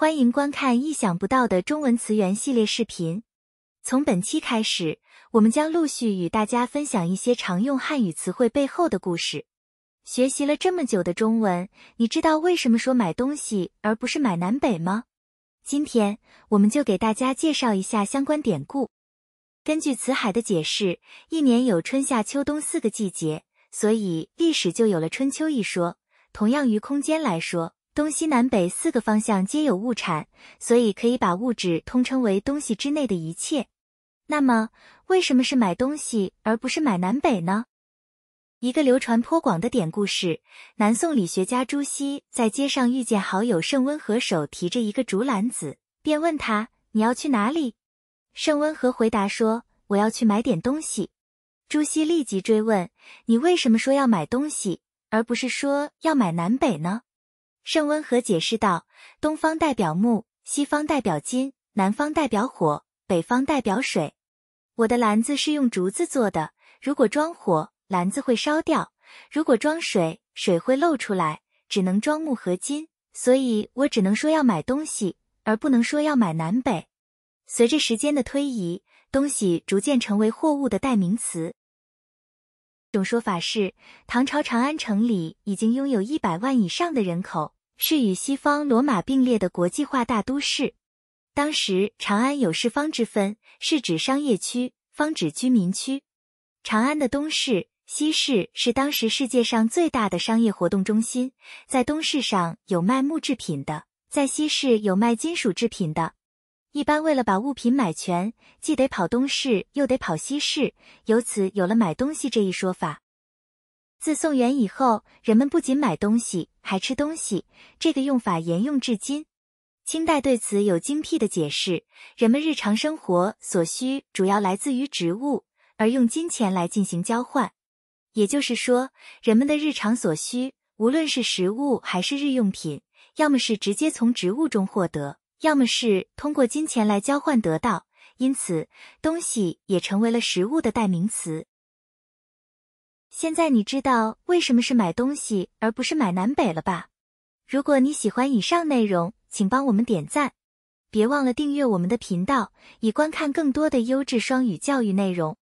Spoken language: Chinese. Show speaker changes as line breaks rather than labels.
欢迎观看《意想不到的中文词源》系列视频。从本期开始，我们将陆续与大家分享一些常用汉语词汇背后的故事。学习了这么久的中文，你知道为什么说买东西而不是买南北吗？今天我们就给大家介绍一下相关典故。根据《辞海》的解释，一年有春夏秋冬四个季节，所以历史就有了春秋一说。同样，于空间来说，东西南北四个方向皆有物产，所以可以把物质通称为“东西”之内的一切。那么，为什么是买东西而不是买南北呢？一个流传颇广的典故是：南宋理学家朱熹在街上遇见好友盛温和，手提着一个竹篮子，便问他：“你要去哪里？”盛温和回答说：“我要去买点东西。”朱熹立即追问：“你为什么说要买东西，而不是说要买南北呢？”盛温和解释道：“东方代表木，西方代表金，南方代表火，北方代表水。我的篮子是用竹子做的，如果装火，篮子会烧掉；如果装水，水会漏出来，只能装木和金。所以我只能说要买东西，而不能说要买南北。”随着时间的推移，东西逐渐成为货物的代名词。一种说法是，唐朝长安城里已经拥有一百万以上的人口。是与西方罗马并列的国际化大都市。当时长安有市坊之分，是指商业区，方指居民区。长安的东市、西市是当时世界上最大的商业活动中心。在东市上有卖木制品的，在西市有卖金属制品的。一般为了把物品买全，既得跑东市，又得跑西市，由此有了买东西这一说法。自宋元以后，人们不仅买东西，还吃东西，这个用法沿用至今。清代对此有精辟的解释：人们日常生活所需主要来自于植物，而用金钱来进行交换。也就是说，人们的日常所需，无论是食物还是日用品，要么是直接从植物中获得，要么是通过金钱来交换得到。因此，东西也成为了食物的代名词。现在你知道为什么是买东西而不是买南北了吧？如果你喜欢以上内容，请帮我们点赞，别忘了订阅我们的频道，以观看更多的优质双语教育内容。